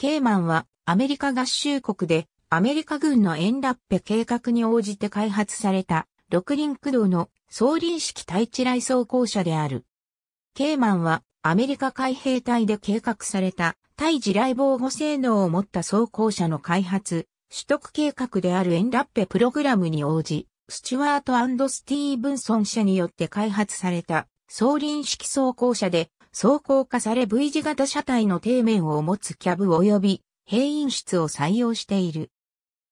ケーマンはアメリカ合衆国でアメリカ軍のエンラッペ計画に応じて開発された六輪駆動の総輪式対地雷装甲車である。ケーマンはアメリカ海兵隊で計画された対地雷防護性能を持った装甲車の開発、取得計画であるエンラッペプログラムに応じ、スチュワートスティーブンソン社によって開発された、総輪式装甲車で、走行化され V 字型車体の底面を持つキャブ及び閉因室を採用している。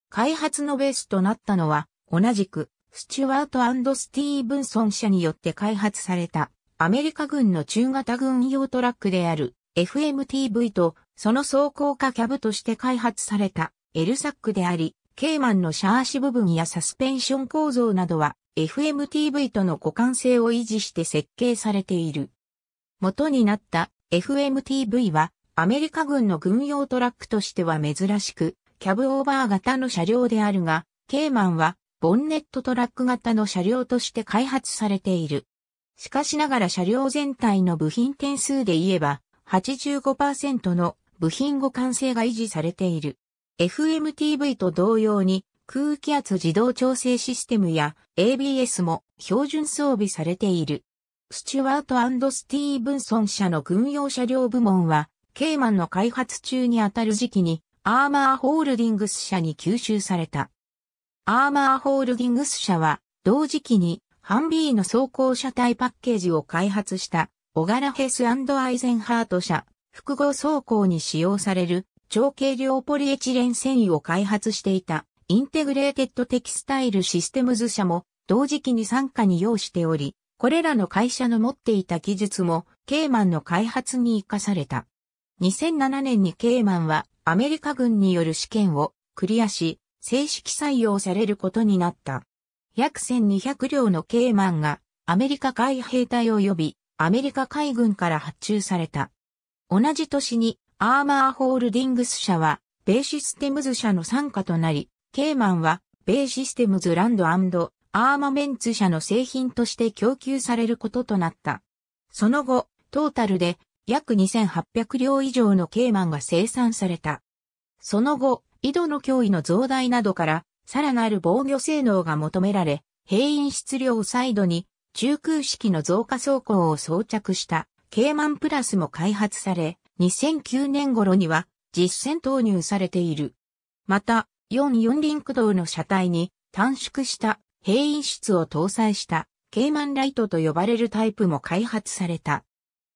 開発のベースとなったのは、同じく、スチュワートスティーブンソン社によって開発された、アメリカ軍の中型軍用トラックである FMTV と、その走行化キャブとして開発された、エルサックであり、ケイマンのシャーシ部分やサスペンション構造などは FMTV との互換性を維持して設計されている。元になった FMTV はアメリカ軍の軍用トラックとしては珍しく、キャブオーバー型の車両であるが、ケマンはボンネットトラック型の車両として開発されている。しかしながら車両全体の部品点数で言えば、85%の部品互換性が維持されている。FMTV と同様に空気圧自動調整システムや ABS も標準装備されている。スチュワートスティーブンソン社の軍用車両部門は、ケイマンの開発中にあたる時期に、アーマーホールディングス社に吸収された。アーマーホールディングス社は、同時期に、ハンビーの装甲車体パッケージを開発した、オガラヘスアイゼンハート社、複合装甲に使用される、長径量ポリエチレン繊維を開発していた、インテグレーテッドテキスタイルシステムズ社も、同時期に参加に要しており、これらの会社の持っていた技術も、ケーマンの開発に活かされた。2007年にケーマンは、アメリカ軍による試験をクリアし、正式採用されることになった。約1200両のケーマンが、アメリカ海兵隊及び、アメリカ海軍から発注された。同じ年に、アーマーホールディングス社は、ベイシステムズ社の参加となり、ケーマンは、ベイシステムズランドアーマメンツ社の製品として供給されることとなった。その後、トータルで約2800両以上のケーマンが生産された。その後、井戸の脅威の増大などから、さらなる防御性能が求められ、兵因質量サイドに中空式の増加走行を装着したケーマンプラスも開発され、2009年頃には実戦投入されている。また、4 4輪駆動の車体に短縮した閉因室を搭載した、ケイマンライトと呼ばれるタイプも開発された。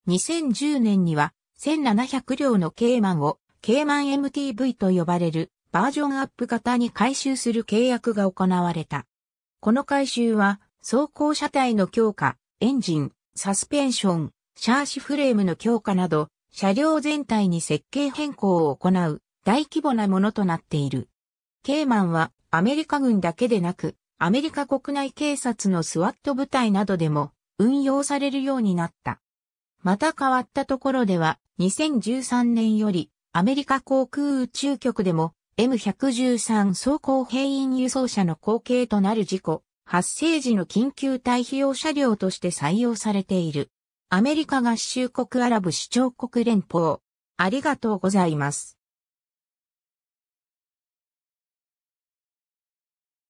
2010年には、1700両のケイマンを、ケイマン MTV と呼ばれる、バージョンアップ型に回収する契約が行われた。この回収は、走行車体の強化、エンジン、サスペンション、シャーシフレームの強化など、車両全体に設計変更を行う大規模なものとなっている。ケイマンはアメリカ軍だけでなく、アメリカ国内警察のスワット部隊などでも運用されるようになった。また変わったところでは、2013年よりアメリカ航空宇宙局でも M113 装甲兵員輸送車の後継となる事故、発生時の緊急退避用車両として採用されている。アメリカ合衆国アラブ首長国連邦。ありがとうございます。